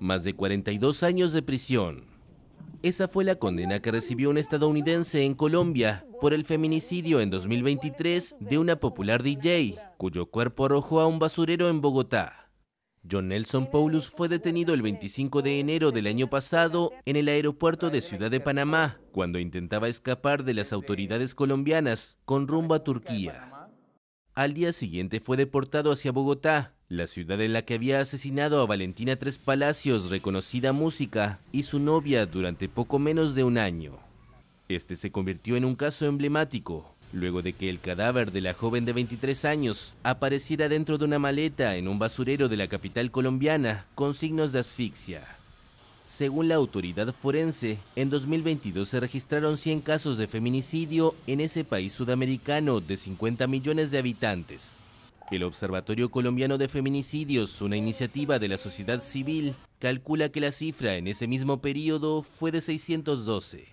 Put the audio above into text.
más de 42 años de prisión. Esa fue la condena que recibió un estadounidense en Colombia por el feminicidio en 2023 de una popular DJ, cuyo cuerpo arrojó a un basurero en Bogotá. John Nelson Paulus fue detenido el 25 de enero del año pasado en el aeropuerto de Ciudad de Panamá, cuando intentaba escapar de las autoridades colombianas con rumbo a Turquía. Al día siguiente fue deportado hacia Bogotá, la ciudad en la que había asesinado a Valentina Tres Palacios, reconocida música, y su novia durante poco menos de un año. Este se convirtió en un caso emblemático, luego de que el cadáver de la joven de 23 años apareciera dentro de una maleta en un basurero de la capital colombiana con signos de asfixia. Según la autoridad forense, en 2022 se registraron 100 casos de feminicidio en ese país sudamericano de 50 millones de habitantes. El Observatorio Colombiano de Feminicidios, una iniciativa de la sociedad civil, calcula que la cifra en ese mismo periodo fue de 612.